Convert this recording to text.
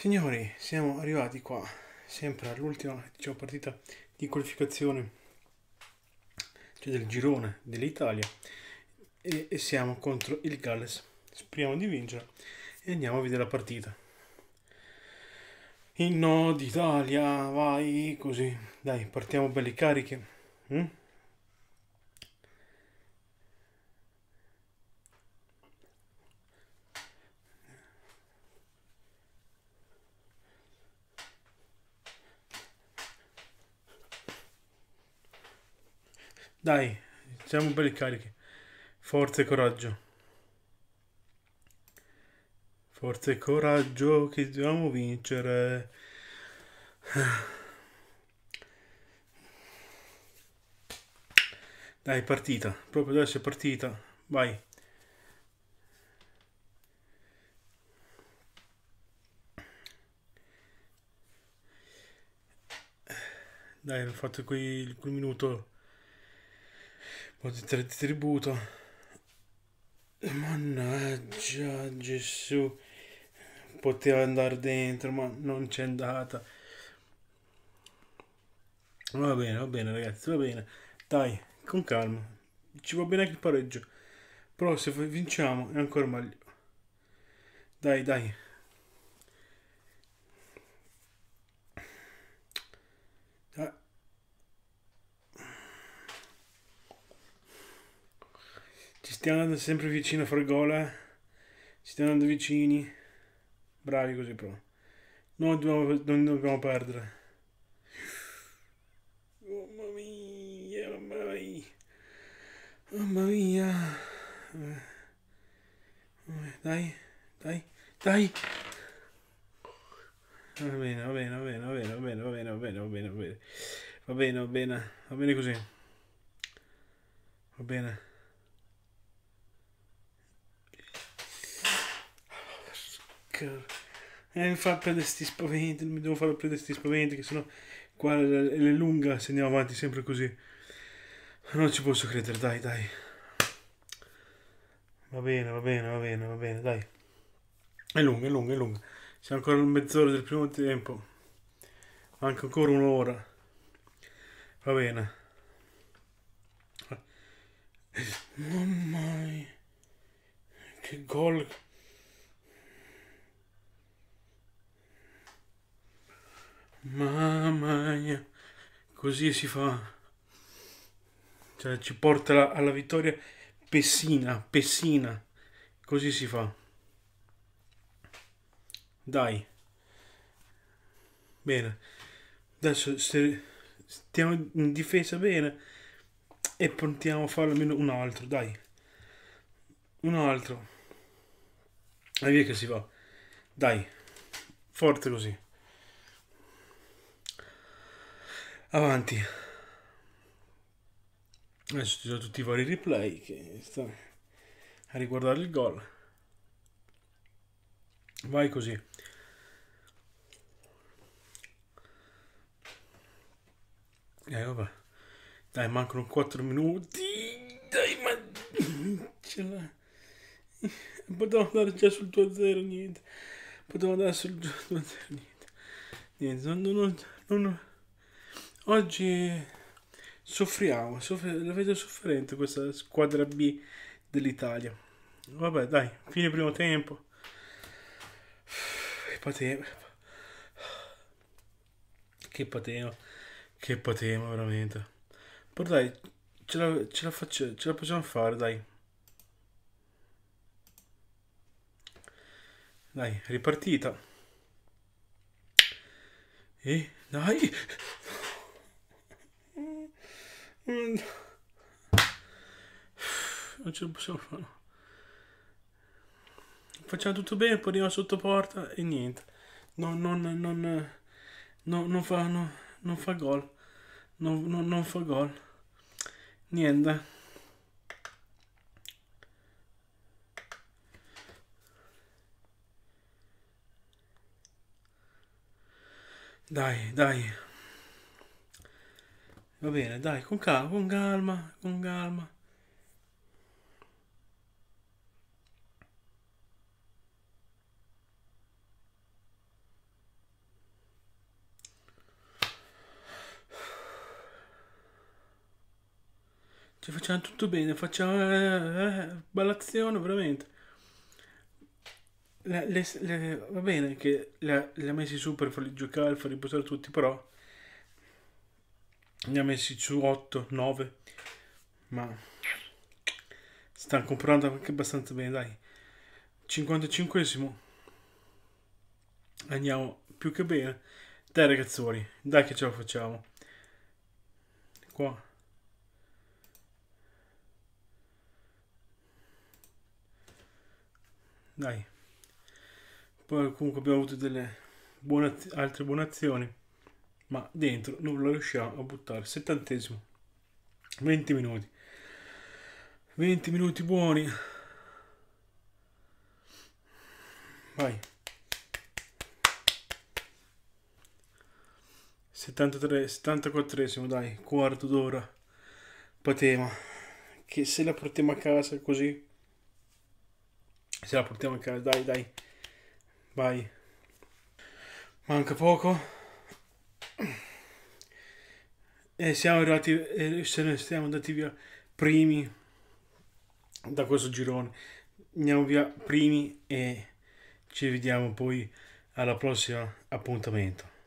Signori, siamo arrivati qua, sempre all'ultima diciamo, partita di qualificazione cioè del girone dell'Italia e, e, siamo contro il Galles. Speriamo di vincere e andiamo a vedere la partita. Inno d'Italia, vai così. Dai, partiamo belli carichi. Mm? Hm? Dai, siamo belli carichi. Forza e coraggio. Forza e coraggio che dobbiamo vincere. Dai, partita. Proprio adesso è partita. Vai. Dai, ho fatto qui il minuto potere di tributo. Mannaggia Gesù, poteva andare dentro, ma non c'è andata. Va bene, va bene ragazzi, va bene. Dai, con calma. Ci va bene anche il pareggio. Però se vinciamo è ancora meglio. Dai, dai. Ci stiamo andando sempre vicino a Fregola. Eh. Ci stiamo andando vicini. Bravi così però. Noi dobbiamo, non dobbiamo perdere. Oh, mamma mia, mamma mia. mamma mia. Eh. Dai, dai, dai. Va bene, va bene, va bene, va bene, va bene, va bene, va bene, va bene, va bene. Va bene, va bene, va bene così. Va bene. hacker. E eh, mi fa prendere sti spaventi, non mi devo fare prendere questi spaventi, che sennò qua è lunga se andiamo avanti sempre così. Non ci posso credere, dai, dai. Va bene, va bene, va bene, va bene, dai. È lunga, è lunga, è lunga. Siamo ancora mezz'ora del primo tempo. Manca ancora un'ora. Va bene. Mamma mia. Che gol. così si fa, cioè ci porta alla, alla vittoria Pessina, Pessina, così si fa. Dai. Bene. Adesso stiamo in difesa bene e puntiamo a fare almeno un altro, dai. Un altro. E via che si va. Dai. Forte così. avanti adesso ci sono tutti i vari replay che sta a riguardare il gol vai così eh vabbè dai mancano 4 minuti dai ma ce l'ha potevo andare già sul 2-0 niente potevo andare sul 2-0 niente niente non, non, non, non Oggi soffriamo, soffri- lo vedo sofferente questa squadra B dell'Italia. Vabbè, dai, fine primo tempo. Che patema. Che patema. Che patema, veramente. Però dai, ce la, ce la, faccio, ce la possiamo fare, dai. Dai, ripartita. E dai. non ce la possiamo fare. Facciamo tutto bene, poi arriva sotto porta e niente. Non, non, non, non fa, non, fa gol. non fa gol. Niente. Dai, dai. Va bene, dai, con calma, con calma, con calma. Ci facciamo tutto bene, facciamo eh, eh, eh, ballazione veramente. Le, le, le, va bene che li ha messi su per farli giocare, farli riposare tutti, però ne ha messi su 8, 9, ma stanno comprando anche abbastanza bene, dai. 55esimo. Andiamo più che bene. Dai ragazzuoli, dai che ce la facciamo. Qua. dai. Poi comunque abbiamo avuto delle buone, altre buone azioni, ma dentro non lo riusciamo a buttare. Settantesimo, 20 minuti. 20 minuti buoni. Vai. 73, 74 esimo dai, quarto d'ora. Patema. Che se la portiamo a casa così Ce la portiamo in casa, dai, dai. Vai. Manca poco. E siamo arrivati, e se ne siamo andati via primi da questo girone. Andiamo via primi e ci vediamo poi alla prossima appuntamento.